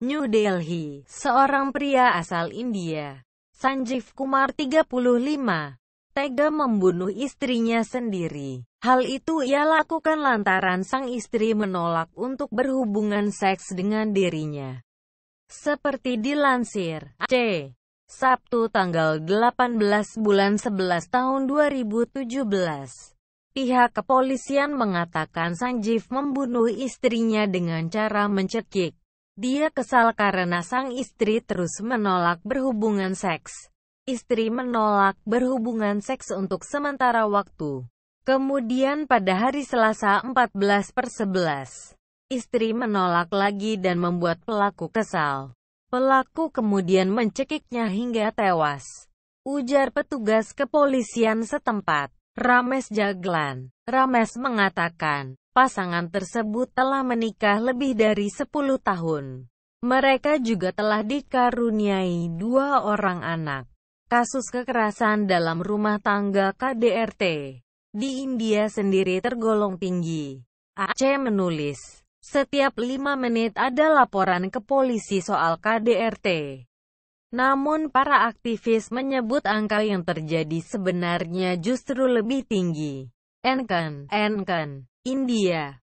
New Delhi, seorang pria asal India, Sanjiv Kumar 35, tega membunuh istrinya sendiri. Hal itu ia lakukan lantaran sang istri menolak untuk berhubungan seks dengan dirinya. Seperti dilansir, C. Sabtu tanggal 18 bulan 11 tahun 2017. Pihak kepolisian mengatakan Sanjiv membunuh istrinya dengan cara mencekik. Dia kesal karena sang istri terus menolak berhubungan seks. Istri menolak berhubungan seks untuk sementara waktu. Kemudian pada hari Selasa 14 per 11, istri menolak lagi dan membuat pelaku kesal. Pelaku kemudian mencekiknya hingga tewas. Ujar petugas kepolisian setempat, Rames Jaglan. Rames mengatakan, Pasangan tersebut telah menikah lebih dari 10 tahun. Mereka juga telah dikaruniai dua orang anak. Kasus kekerasan dalam rumah tangga KDRT di India sendiri tergolong tinggi. Aceh menulis, setiap lima menit ada laporan ke polisi soal KDRT. Namun para aktivis menyebut angka yang terjadi sebenarnya justru lebih tinggi. Enkan, Enkan, India.